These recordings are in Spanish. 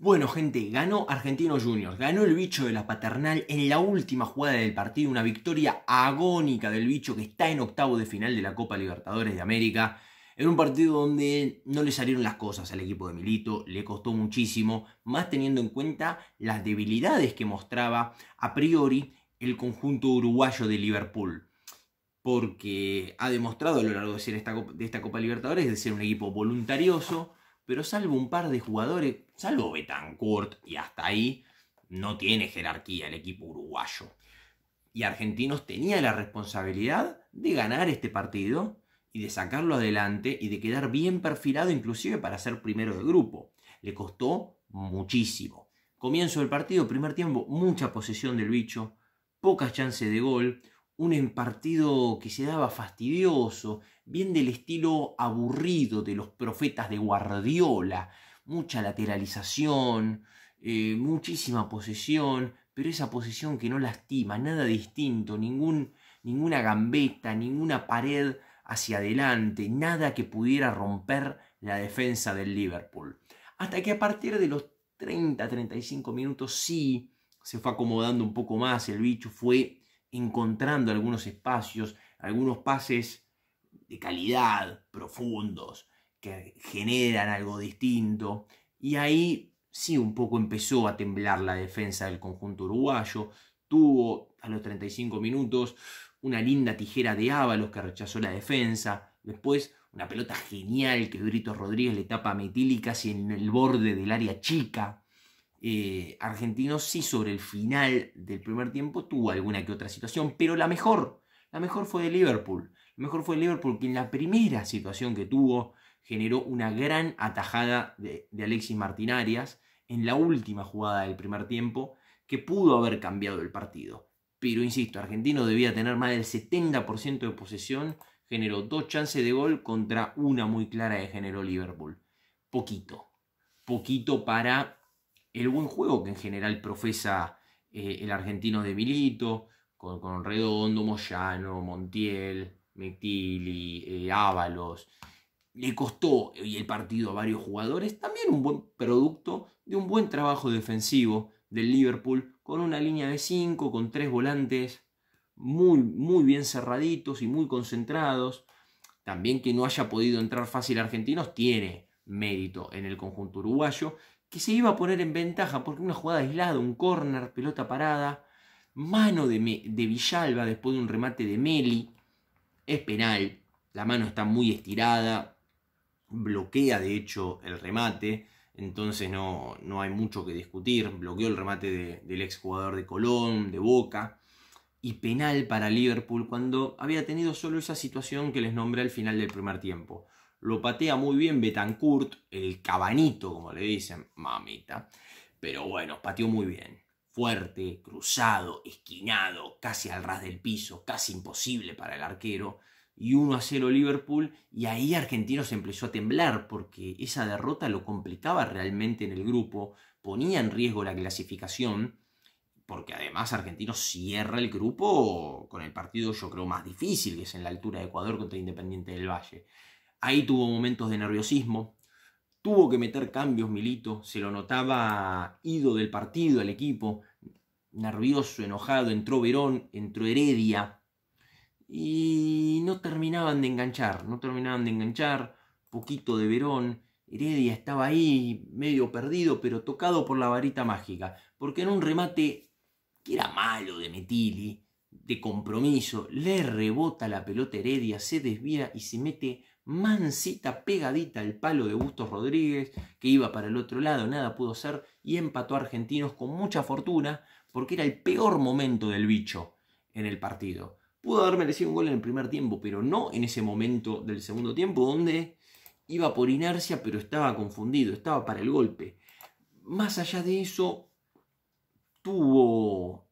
Bueno, gente, ganó Argentino Juniors, ganó el bicho de la paternal en la última jugada del partido, una victoria agónica del bicho que está en octavo de final de la Copa Libertadores de América. En un partido donde no le salieron las cosas al equipo de Milito, le costó muchísimo, más teniendo en cuenta las debilidades que mostraba a priori el conjunto uruguayo de Liverpool. Porque ha demostrado a lo largo de, de esta Copa Libertadores de ser un equipo voluntarioso, pero salvo un par de jugadores, salvo Betancourt y hasta ahí, no tiene jerarquía el equipo uruguayo. Y Argentinos tenía la responsabilidad de ganar este partido y de sacarlo adelante y de quedar bien perfilado inclusive para ser primero de grupo. Le costó muchísimo. Comienzo del partido, primer tiempo, mucha posesión del bicho, pocas chances de gol, un partido que se daba fastidioso, bien del estilo aburrido de los profetas de Guardiola, mucha lateralización, eh, muchísima posesión, pero esa posesión que no lastima, nada distinto, ningún, ninguna gambeta, ninguna pared hacia adelante, nada que pudiera romper la defensa del Liverpool. Hasta que a partir de los 30-35 minutos sí se fue acomodando un poco más, el bicho fue encontrando algunos espacios, algunos pases de calidad, profundos, que generan algo distinto. Y ahí sí un poco empezó a temblar la defensa del conjunto uruguayo. Tuvo a los 35 minutos una linda tijera de Ábalos que rechazó la defensa. Después una pelota genial que Brito Rodríguez le tapa a casi en el borde del área chica. Eh, Argentino sí sobre el final del primer tiempo tuvo alguna que otra situación, pero la mejor, la mejor fue de Liverpool. La mejor fue de Liverpool que en la primera situación que tuvo generó una gran atajada de, Alexis Alexis Arias en la última jugada del primer tiempo que pudo haber cambiado el partido. Pero insisto, Argentino debía tener más del 70% de posesión, generó dos chances de gol contra una muy clara que generó Liverpool. Poquito, poquito para el buen juego que en general profesa eh, el argentino de Milito, con, Redondo, Moyano, Montiel, metili eh, Ábalos. Le costó eh, y el partido a varios jugadores, también un buen producto de un buen trabajo defensivo del Liverpool, con una línea de 5, con tres volantes muy, muy bien cerraditos y muy concentrados. También que no haya podido entrar fácil argentinos tiene mérito en el conjunto uruguayo que se iba a poner en ventaja porque una jugada aislada, un córner, pelota parada, mano de, de Villalba después de un remate de Meli, es penal, la mano está muy estirada, bloquea de hecho el remate, entonces no, no hay mucho que discutir, bloqueó el remate del exjugador de Colón, de Boca, y penal para Liverpool cuando había tenido solo esa situación que les nombré al final del primer tiempo. Lo patea muy bien Betancourt, el cabanito, como le dicen, mamita. Pero bueno, pateó muy bien. Fuerte, cruzado, esquinado, casi al ras del piso, casi imposible para el arquero. Y 1 a 0 Liverpool. Y ahí Argentinos empezó a temblar porque esa derrota lo complicaba realmente en el grupo, ponía en riesgo la clasificación porque además Argentino cierra el grupo con el partido yo creo más difícil, que es en la altura de Ecuador contra Independiente del Valle. Ahí tuvo momentos de nerviosismo, tuvo que meter cambios Milito, se lo notaba ido del partido al equipo, nervioso, enojado, entró Verón, entró Heredia y no terminaban de enganchar, no terminaban de enganchar, poquito de Verón, Heredia estaba ahí medio perdido pero tocado por la varita mágica, porque en un remate que era malo de Metili, de compromiso, le rebota la pelota Heredia, se desvía y se mete mansita pegadita al palo de Bustos Rodríguez, que iba para el otro lado, nada pudo ser, y empató a Argentinos con mucha fortuna, porque era el peor momento del bicho en el partido. Pudo haber merecido un gol en el primer tiempo, pero no en ese momento del segundo tiempo, donde iba por inercia, pero estaba confundido, estaba para el golpe. Más allá de eso, tuvo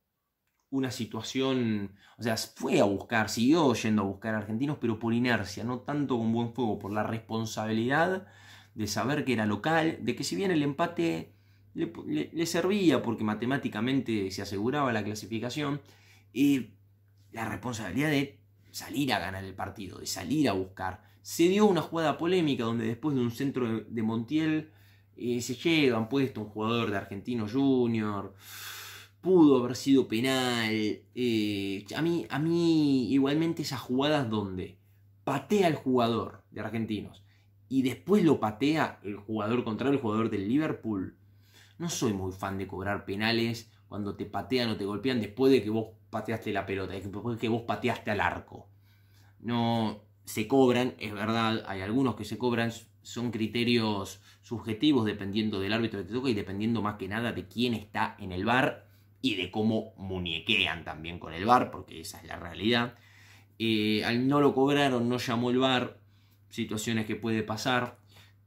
una situación, o sea, fue a buscar, siguió yendo a buscar argentinos, pero por inercia, no tanto con buen fuego, por la responsabilidad de saber que era local, de que si bien el empate le, servía porque matemáticamente se aseguraba la clasificación, y la responsabilidad de salir a ganar el partido, de salir a buscar. Se dio una jugada polémica donde después de un centro de, Montiel eh, se se han puesto un jugador de Argentino Junior pudo haber sido penal. Eh, a, mí, a mí igualmente esas jugadas donde patea el jugador de Argentinos y después lo patea el jugador contrario, el jugador del Liverpool. No soy muy fan de cobrar penales cuando te patean o te golpean después de que vos pateaste la pelota, después de que vos pateaste al arco. No se cobran, es verdad, hay algunos que se cobran, son criterios subjetivos dependiendo del árbitro que te toca y dependiendo más que nada de quién está en el bar y de cómo muñequean también con el bar porque esa es la realidad. Eh, al no lo cobraron, no llamó el bar situaciones que puede pasar,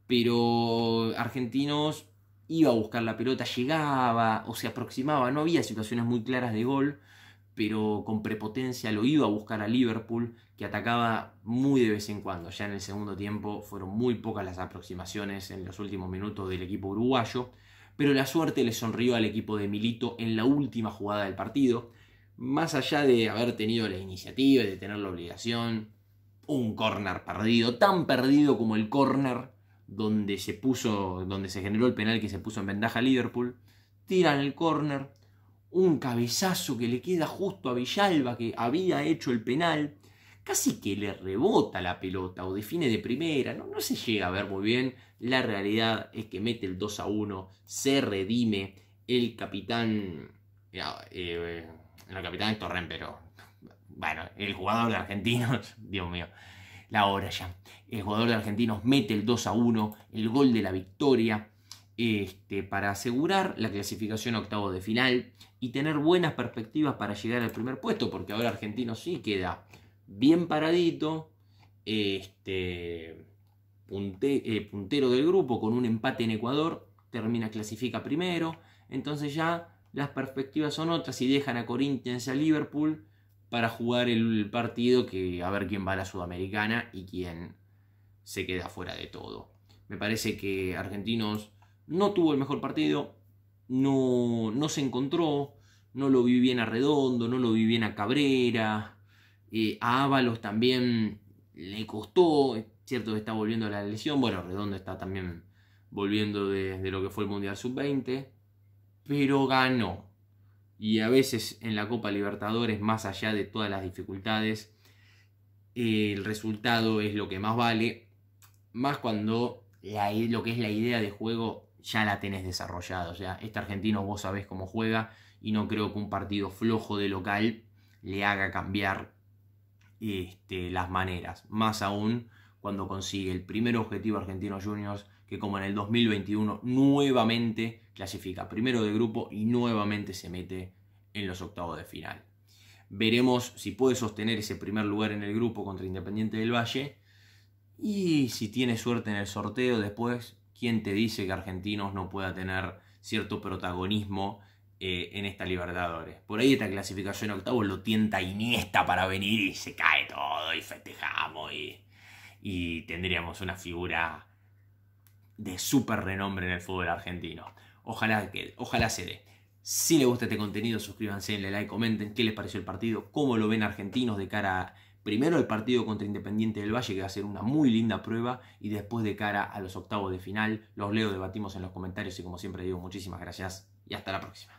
pero Argentinos iba a buscar la pelota, llegaba o se aproximaba, no había situaciones muy claras de gol, pero con prepotencia lo iba a buscar a Liverpool, que atacaba muy de vez en cuando. Ya en el segundo tiempo fueron muy pocas las aproximaciones en los últimos minutos del equipo uruguayo pero la suerte le sonrió al equipo de Milito en la última jugada del partido, más allá de haber tenido la iniciativa y de tener la obligación, un córner perdido, tan perdido como el córner donde se puso, donde se generó el penal que se puso en ventaja a Liverpool, tiran el córner, un cabezazo que le queda justo a Villalba que había hecho el penal, casi que le rebota la pelota o define de primera, no, no se llega a ver muy bien. La realidad es que mete el 2 a 1, se redime el capitán, eh, eh el capitán Héctor pero... bueno, el jugador de Argentinos, Dios mío, la hora ya. El jugador de Argentinos mete el 2 a 1, el gol de la victoria. Este, para asegurar la clasificación octavo de final y tener buenas perspectivas para llegar al primer puesto, porque ahora Argentino sí queda bien paradito, este, eh, puntero del grupo con un empate en Ecuador, termina clasifica primero, entonces ya las perspectivas son otras y dejan a Corinthians y a Liverpool para jugar el partido que a ver quién va a la Sudamericana y quién se queda fuera de todo. Me parece que Argentinos no tuvo el mejor partido, no, no se encontró, no lo vi bien a Redondo, no lo vi bien a Cabrera, eh, a Ábalos también le costó, es cierto que está volviendo a la lesión, bueno, Redondo está también volviendo de, lo que fue el Mundial Sub-20, pero ganó. Y a veces en la Copa Libertadores, más allá de todas las dificultades, eh, el resultado es lo que más vale, más cuando lo que es la idea de juego ya la tenés desarrollada. O sea, este argentino vos sabés cómo juega y no creo que un partido flojo de local le haga cambiar este, las maneras. Más aún cuando consigue el primer objetivo argentino juniors, que como en el 2021 nuevamente clasifica primero de grupo y nuevamente se mete en los octavos de final. Veremos si puede sostener ese primer lugar en el grupo contra Independiente del Valle y si tiene suerte en el sorteo después, ¿quién te dice que Argentinos no pueda tener cierto protagonismo eh, en esta Libertadores. Por ahí esta clasificación octavos lo tienta Iniesta para venir y se cae todo y festejamos y, y tendríamos una figura de súper renombre en el fútbol argentino. Ojalá, que, ojalá se dé. Si les gusta este contenido, suscríbanse, denle like, comenten qué les pareció el partido, cómo lo ven argentinos de cara primero el partido contra Independiente del Valle, que va a ser una muy linda prueba, y después de cara a los octavos de final, los leo, debatimos en los comentarios y como siempre digo, muchísimas gracias y hasta la próxima.